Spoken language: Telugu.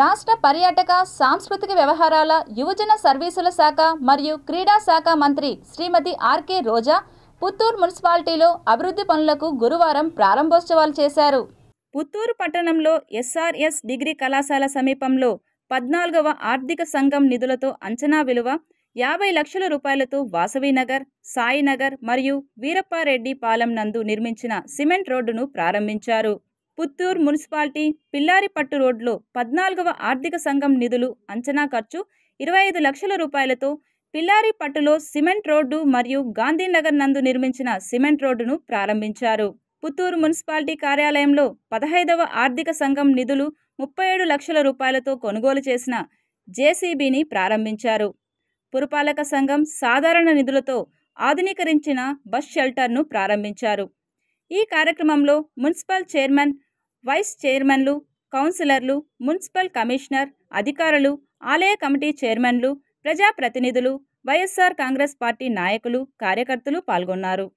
రాష్ట్ర పర్యాటక సాంస్కృతిక వ్యవహారాల యువజన సర్వీసుల శాఖ మరియు క్రీడా శాఖ మంత్రి శ్రీమతి ఆర్కే రోజా పుత్తూరు మున్సిపాలిటీలో అభివృద్ధి పనులకు గురువారం ప్రారంభోత్సవాలు చేశారు పుత్తూరు పట్టణంలో ఎస్ఆర్ఎస్ డిగ్రీ కళాశాల సమీపంలో పద్నాలుగవ ఆర్థిక సంఘం నిధులతో అంచనా విలువ యాభై లక్షల రూపాయలతో వాసవినగర్ సాయినగర్ మరియు వీరప్పారెడ్డి పాలెం నందు నిర్మించిన సిమెంట్ రోడ్డును ప్రారంభించారు పుత్తూరు మున్సిపాలిటీ పిల్లారిపట్టు రోడ్లో పద్నాలుగవ ఆర్థిక సంఘం నిధులు అంచనా ఖర్చు ఇరవై ఐదు లక్షల రూపాయలతో పిల్లారిపట్టులో సిమెంట్ రోడ్డు మరియు గాంధీనగర్ నందు నిర్మించిన సిమెంట్ రోడ్డును ప్రారంభించారు పుత్తూరు మున్సిపాలిటీ కార్యాలయంలో పదహైదవ ఆర్థిక సంఘం నిధులు ముప్పై ఏడు లక్షల రూపాయలతో కొనుగోలు చేసిన జేసీబీని ప్రారంభించారు పురపాలక సంఘం సాధారణ నిధులతో ఆధునీకరించిన బస్ షెల్టర్ను ప్రారంభించారు ఈ కార్యక్రమంలో మున్సిపల్ చైర్మన్ వైస్ చైర్మన్లు కౌన్సిలర్లు మున్సిపల్ కమిషనర్ అధికారులు ఆలయ కమిటీ చైర్మన్లు ప్రజాప్రతినిధులు వైఎస్సార్ కాంగ్రెస్ పార్టీ నాయకులు కార్యకర్తలు పాల్గొన్నారు